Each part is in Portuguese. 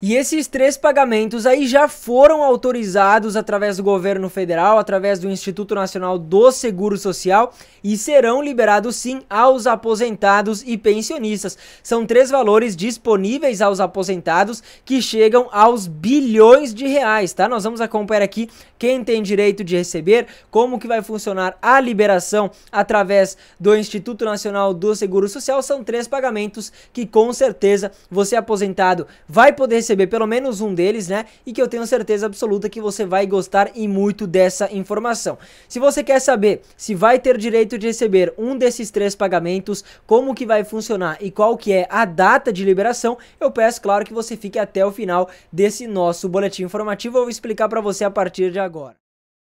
E esses três pagamentos aí já foram autorizados através do governo federal, através do Instituto Nacional do Seguro Social e serão liberados sim aos aposentados e pensionistas. São três valores disponíveis aos aposentados que chegam aos bilhões de reais, tá? Nós vamos acompanhar aqui quem tem direito de receber, como que vai funcionar a liberação através do Instituto Nacional do Seguro Social. São três pagamentos que com certeza você aposentado vai poder receber pelo menos um deles, né? E que eu tenho certeza absoluta que você vai gostar e muito dessa informação. Se você quer saber se vai ter direito de receber um desses três pagamentos, como que vai funcionar e qual que é a data de liberação, eu peço, claro, que você fique até o final desse nosso boletim informativo. Eu vou explicar para você a partir de agora.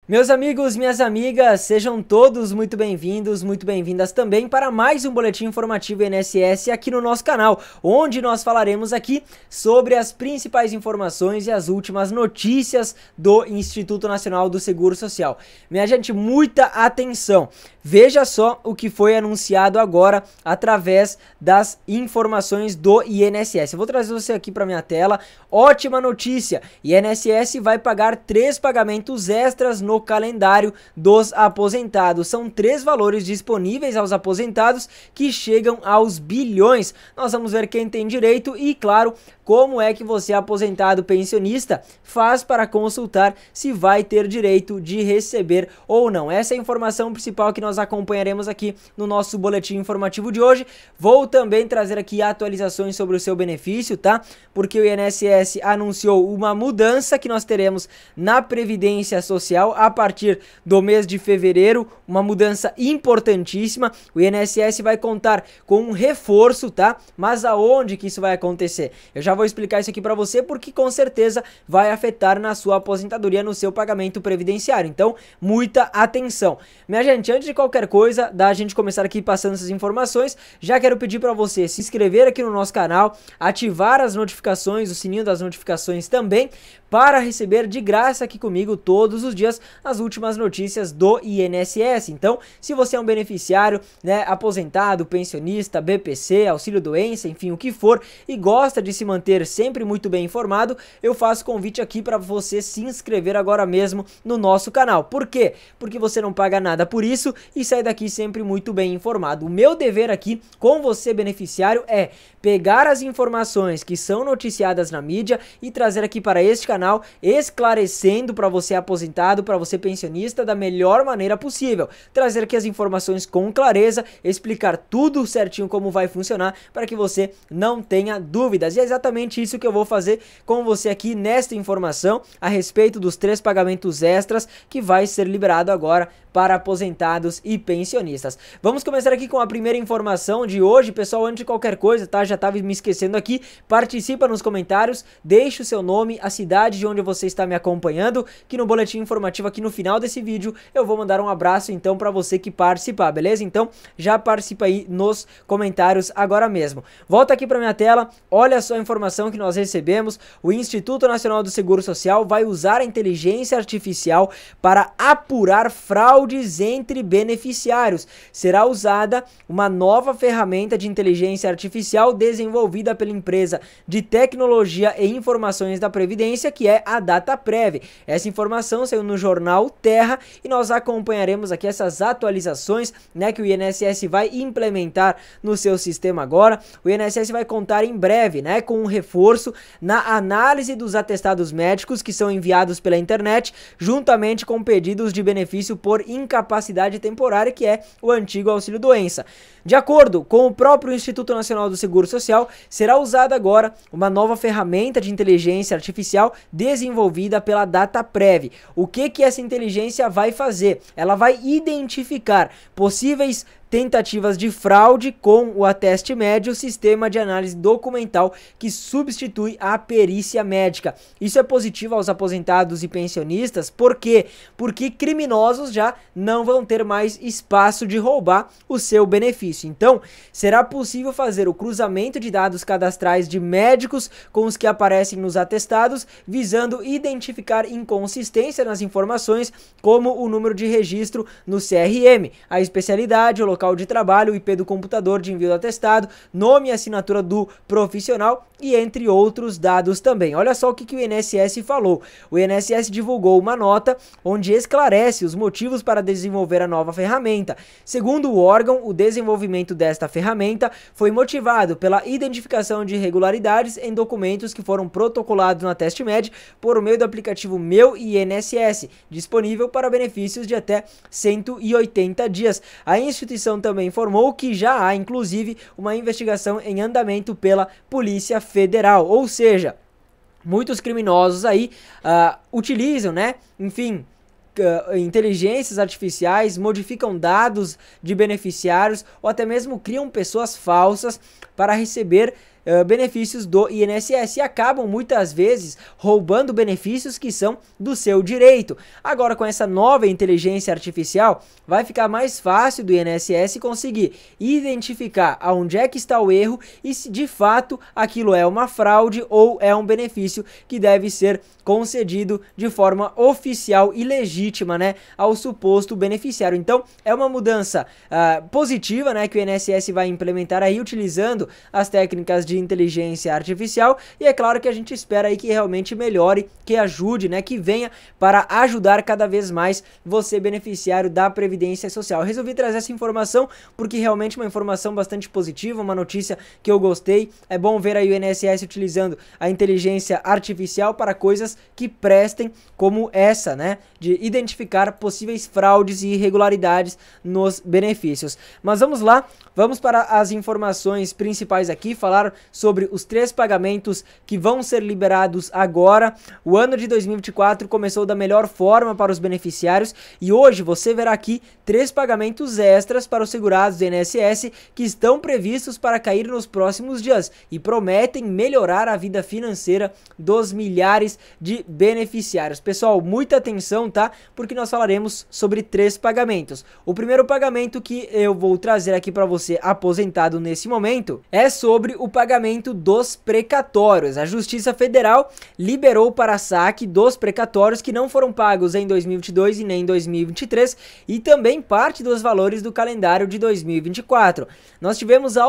Meus amigos, minhas amigas, sejam todos muito bem-vindos, muito bem-vindas também para mais um boletim informativo INSS aqui no nosso canal, onde nós falaremos aqui sobre as principais informações e as últimas notícias do Instituto Nacional do Seguro Social. Minha gente, muita atenção. Veja só o que foi anunciado agora através das informações do INSS. Eu vou trazer você aqui para minha tela. Ótima notícia. INSS vai pagar três pagamentos extras no no calendário dos aposentados. São três valores disponíveis aos aposentados que chegam aos bilhões. Nós vamos ver quem tem direito e, claro, como é que você, aposentado pensionista, faz para consultar se vai ter direito de receber ou não? Essa é a informação principal que nós acompanharemos aqui no nosso boletim informativo de hoje. Vou também trazer aqui atualizações sobre o seu benefício, tá? Porque o INSS anunciou uma mudança que nós teremos na Previdência Social a partir do mês de fevereiro, uma mudança importantíssima. O INSS vai contar com um reforço, tá? Mas aonde que isso vai acontecer? Eu já vou vou explicar isso aqui para você porque com certeza vai afetar na sua aposentadoria, no seu pagamento previdenciário. Então, muita atenção. Minha gente, antes de qualquer coisa, da gente começar aqui passando essas informações, já quero pedir para você se inscrever aqui no nosso canal, ativar as notificações, o sininho das notificações também, para receber de graça aqui comigo todos os dias as últimas notícias do INSS. Então, se você é um beneficiário, né, aposentado, pensionista, BPC, auxílio doença, enfim, o que for, e gosta de se manter manter sempre muito bem informado, eu faço convite aqui para você se inscrever agora mesmo no nosso canal. Por quê? Porque você não paga nada por isso e sai daqui sempre muito bem informado. O meu dever aqui com você beneficiário é pegar as informações que são noticiadas na mídia e trazer aqui para este canal, esclarecendo para você aposentado, para você pensionista da melhor maneira possível. Trazer aqui as informações com clareza, explicar tudo certinho como vai funcionar para que você não tenha dúvidas. E é exatamente exatamente isso que eu vou fazer com você aqui nesta informação a respeito dos três pagamentos extras que vai ser liberado agora para aposentados e pensionistas. Vamos começar aqui com a primeira informação de hoje, pessoal, antes de qualquer coisa, tá? Já estava me esquecendo aqui, participa nos comentários, deixe o seu nome, a cidade de onde você está me acompanhando, que no boletim informativo aqui no final desse vídeo eu vou mandar um abraço então para você que participar, beleza? Então, já participa aí nos comentários agora mesmo. Volta aqui para minha tela, olha só a informação informação que nós recebemos, o Instituto Nacional do Seguro Social vai usar a inteligência artificial para apurar fraudes entre beneficiários. Será usada uma nova ferramenta de inteligência artificial desenvolvida pela empresa de tecnologia e informações da Previdência, que é a DataPrev. Essa informação saiu no jornal Terra e nós acompanharemos aqui essas atualizações né, que o INSS vai implementar no seu sistema agora. O INSS vai contar em breve né, com um reforço na análise dos atestados médicos que são enviados pela internet, juntamente com pedidos de benefício por incapacidade temporária, que é o antigo auxílio-doença. De acordo com o próprio Instituto Nacional do Seguro Social, será usada agora uma nova ferramenta de inteligência artificial desenvolvida pela DataPrev. O que, que essa inteligência vai fazer? Ela vai identificar possíveis tentativas de fraude com o ateste médio, sistema de análise documental que substitui a perícia médica. Isso é positivo aos aposentados e pensionistas, por quê? Porque criminosos já não vão ter mais espaço de roubar o seu benefício. Então, será possível fazer o cruzamento de dados cadastrais de médicos com os que aparecem nos atestados, visando identificar inconsistência nas informações, como o número de registro no CRM, a especialidade, o local local de trabalho, IP do computador de envio do atestado, nome e assinatura do profissional e entre outros dados também. Olha só o que, que o INSS falou. O INSS divulgou uma nota onde esclarece os motivos para desenvolver a nova ferramenta. Segundo o órgão, o desenvolvimento desta ferramenta foi motivado pela identificação de irregularidades em documentos que foram protocolados na TestMed por meio do aplicativo Meu INSS, disponível para benefícios de até 180 dias. A instituição também informou que já há, inclusive, uma investigação em andamento pela Polícia Federal. Ou seja, muitos criminosos aí uh, utilizam, né? Enfim, ah, inteligências artificiais modificam dados de beneficiários ou até mesmo criam pessoas falsas para receber eh, benefícios do INSS e acabam muitas vezes roubando benefícios que são do seu direito. Agora, com essa nova inteligência artificial, vai ficar mais fácil do INSS conseguir identificar aonde é que está o erro e se de fato aquilo é uma fraude ou é um benefício que deve ser concedido de forma oficial e legítima, né, ao suposto beneficiário. Então, é uma mudança uh, positiva, né, que o INSS vai implementar aí utilizando as técnicas de de inteligência artificial e é claro que a gente espera aí que realmente melhore, que ajude, né, que venha para ajudar cada vez mais você beneficiário da previdência social. Eu resolvi trazer essa informação porque realmente é uma informação bastante positiva, uma notícia que eu gostei. É bom ver a INSS utilizando a inteligência artificial para coisas que prestem, como essa, né, de identificar possíveis fraudes e irregularidades nos benefícios. Mas vamos lá, vamos para as informações principais aqui, falaram sobre os três pagamentos que vão ser liberados agora. O ano de 2024 começou da melhor forma para os beneficiários e hoje você verá aqui três pagamentos extras para os segurados do INSS que estão previstos para cair nos próximos dias e prometem melhorar a vida financeira dos milhares de beneficiários. Pessoal, muita atenção, tá? Porque nós falaremos sobre três pagamentos. O primeiro pagamento que eu vou trazer aqui para você aposentado nesse momento é sobre o pagamento pagamento dos precatórios. A Justiça Federal liberou para saque dos precatórios que não foram pagos em 2022 e nem em 2023 e também parte dos valores do calendário de 2024. Nós tivemos a,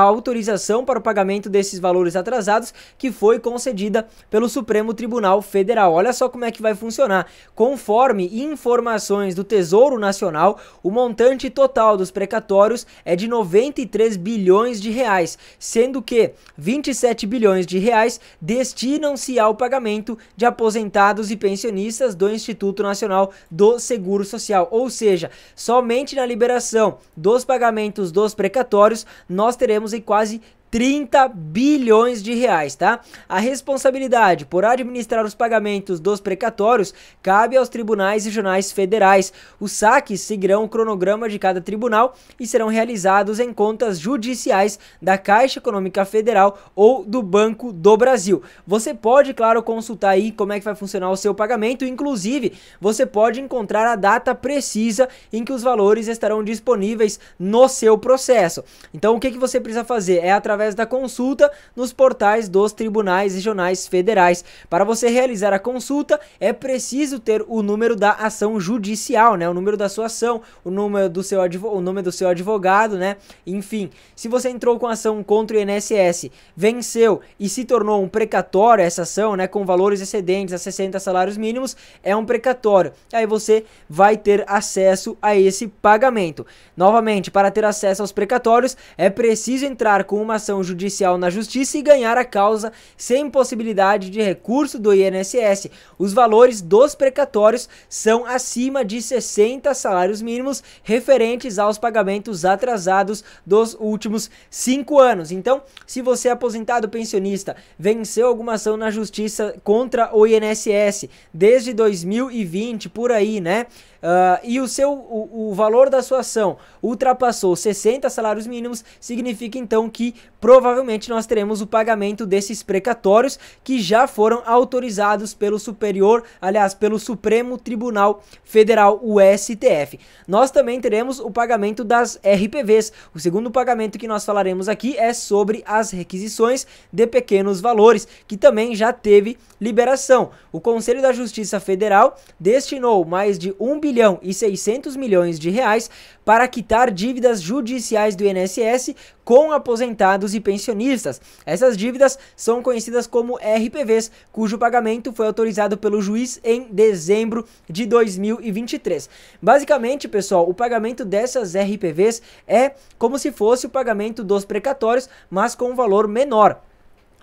autorização para o pagamento desses valores atrasados que foi concedida pelo Supremo Tribunal Federal. Olha só como é que vai funcionar. Conforme informações do Tesouro Nacional, o montante total dos precatórios é de 93 bilhões de reais, sendo que 27 bilhões de reais destinam-se ao pagamento de aposentados e pensionistas do Instituto Nacional do Seguro Social, ou seja, somente na liberação dos pagamentos dos precatórios nós teremos aí quase 30 bilhões de reais, tá? A responsabilidade por administrar os pagamentos dos precatórios cabe aos tribunais regionais federais. Os saques seguirão o cronograma de cada tribunal e serão realizados em contas judiciais da Caixa Econômica Federal ou do Banco do Brasil. Você pode, claro, consultar aí como é que vai funcionar o seu pagamento, inclusive, você pode encontrar a data precisa em que os valores estarão disponíveis no seu processo. Então, o que que você precisa fazer? É através através da consulta nos portais dos tribunais regionais federais. Para você realizar a consulta, é preciso ter o número da ação judicial, né? O número da sua ação, o número do seu o nome do seu advogado, né? Enfim, se você entrou com ação contra o INSS, venceu e se tornou um precatório essa ação, né, com valores excedentes a 60 salários mínimos, é um precatório. Aí você vai ter acesso a esse pagamento. Novamente, para ter acesso aos precatórios, é preciso entrar com uma ação ação judicial na justiça e ganhar a causa sem possibilidade de recurso do INSS. Os valores dos precatórios são acima de 60 salários mínimos referentes aos pagamentos atrasados dos últimos cinco anos. Então, se você é aposentado pensionista, venceu alguma ação na justiça contra o INSS desde 2020 por aí, né? uh, e o seu o, o, valor da sua ação ultrapassou 60 salários mínimos, significa então que provavelmente nós teremos o pagamento desses precatórios que já foram autorizados pelo Superior, aliás, pelo Supremo Tribunal Federal, o STF. Nós também teremos o pagamento das RPVs. O segundo pagamento que nós falaremos aqui é sobre as requisições de pequenos valores, que também já teve liberação. O Conselho da Justiça Federal destinou mais de 1 bilhão bilhão e 600 milhões de reais para quitar dívidas judiciais do INSS com aposentados e pensionistas. Essas dívidas são conhecidas como RPVs, cujo pagamento foi autorizado pelo juiz em dezembro de 2023. Basicamente, pessoal, o pagamento dessas RPVs é como se fosse o pagamento dos precatórios, mas com um valor menor.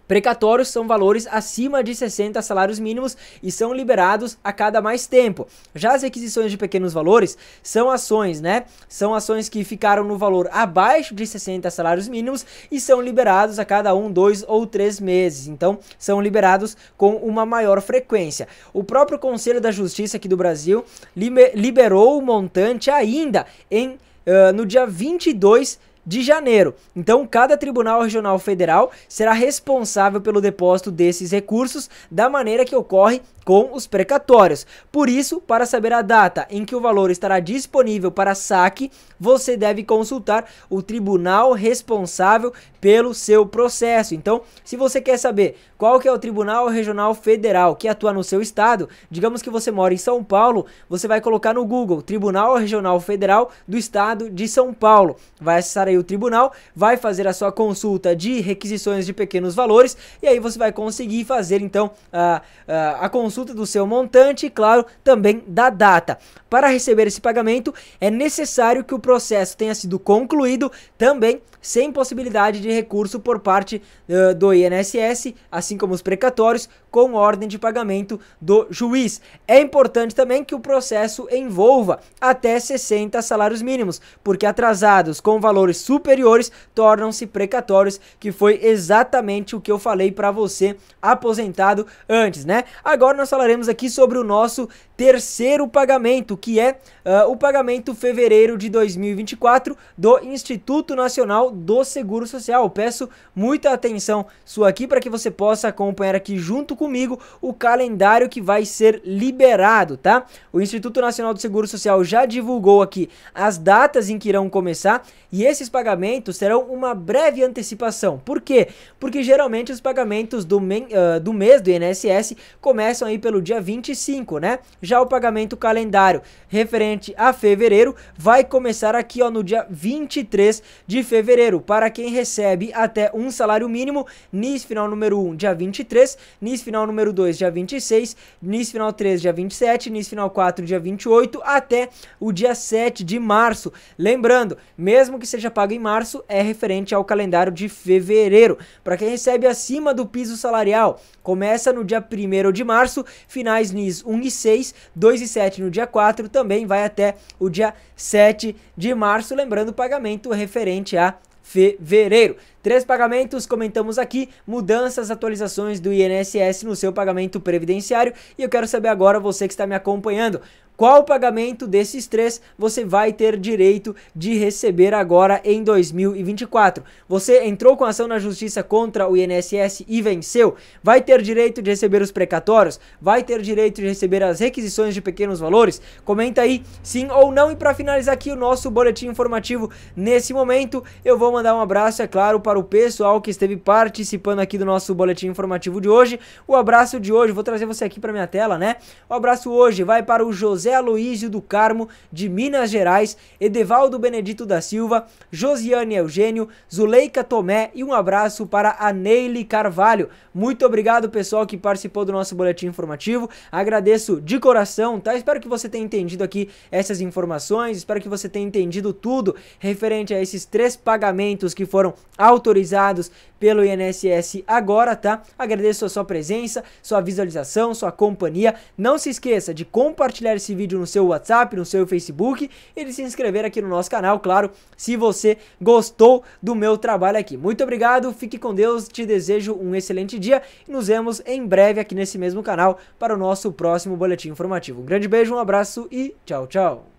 Precatórios são valores acima de 60 salários mínimos e são liberados a cada mais tempo. Já as requisições de pequenos valores são ações, né? São ações que ficaram no valor abaixo de 60 salários mínimos e são liberados a cada um, dois ou três meses. Então, são liberados com uma maior frequência. O próprio Conselho da Justiça aqui do Brasil liberou o montante ainda em uh, no dia 22 de de janeiro. Então, cada Tribunal Regional Federal será responsável pelo depósito desses recursos da maneira que ocorre com os precatórios. Por isso, para saber a data em que o valor estará disponível para saque, você deve consultar o tribunal responsável pelo seu processo. Então, se você quer saber qual que é o Tribunal Regional Federal que atua no seu estado, digamos que você mora em São Paulo, você vai colocar no Google Tribunal Regional Federal do Estado de São Paulo. Vai acessar aí aí o tribunal, vai fazer a sua consulta de requisições de pequenos valores e aí você vai conseguir fazer então a, a, a consulta do seu montante e, claro, também da data. Para receber esse pagamento, é necessário que o processo tenha sido concluído também sem possibilidade de recurso por parte uh, do INSS, assim como os precatórios, com ordem de pagamento do juiz. É importante também que o processo envolva até 60 salários mínimos, porque atrasados com valores superiores tornam-se precatórios, que foi exatamente o que eu falei para você aposentado antes, né? Agora nós falaremos aqui sobre o nosso terceiro pagamento, que é uh, o pagamento fevereiro de 2024 do Instituto Nacional do Seguro Social. peço muita atenção sua aqui para que você possa acompanhar aqui junto comigo o calendário que vai ser liberado, tá? O Instituto Nacional do Seguro Social já divulgou aqui as datas em que irão começar e esses pagamentos serão uma breve antecipação. Por quê? Porque geralmente os pagamentos do, men, uh, do mês do INSS começam aí pelo dia 25, né? Já o pagamento calendário referente a fevereiro vai começar aqui ó, no dia 23 de fevereiro fevereiro para quem recebe até um salário mínimo, NIS final número 1, dia 23, NIS final número 2, dia 26, NIS final 3, dia 27, NIS final 4, dia 28, até o dia 7 de março. Lembrando, mesmo que seja pago em março, é referente ao calendário de fevereiro. Para quem recebe acima do piso salarial, começa no dia 1 de março, finais NIS 1 e 6, 2 e 7 no dia 4, também vai até o dia 7 de março. Lembrando, pagamento referente a fevereiro. Três pagamentos, comentamos aqui, mudanças, atualizações do INSS no seu pagamento previdenciário e eu quero saber agora você que está me acompanhando, qual o pagamento desses três você vai ter direito de receber agora em 2024. Você entrou com ação na justiça contra o INSS e venceu, vai ter direito de receber os precatórios, vai ter direito de receber as requisições de pequenos valores. Comenta aí sim ou não e para finalizar aqui o nosso boletim informativo nesse momento, eu vou mandar um abraço, é claro, para o pessoal que esteve participando aqui do nosso boletim informativo de hoje. O abraço de hoje, vou trazer você aqui para minha tela, né? O abraço hoje vai para o José José Aloísio do Carmo, de Minas Gerais, Edevaldo Benedito da Silva, Josiane Eugênio, Zuleika Tomé e um abraço para a Neile Carvalho. Muito obrigado, pessoal, que participou do nosso boletim informativo. Agradeço de coração, tá? Espero que você tenha entendido aqui essas informações, espero que você tenha entendido tudo referente a esses três pagamentos que foram autorizados pelo INSS agora, tá? Agradeço a sua presença, sua visualização, sua companhia. Não se esqueça de compartilhar esse vídeo no seu WhatsApp, no seu Facebook e de se inscrever aqui no nosso canal, claro, se você gostou do meu trabalho aqui. Muito obrigado, fique com Deus, te desejo um excelente dia e nos vemos em breve aqui nesse mesmo canal para o nosso próximo boletim informativo. Um grande beijo, um abraço e tchau, tchau.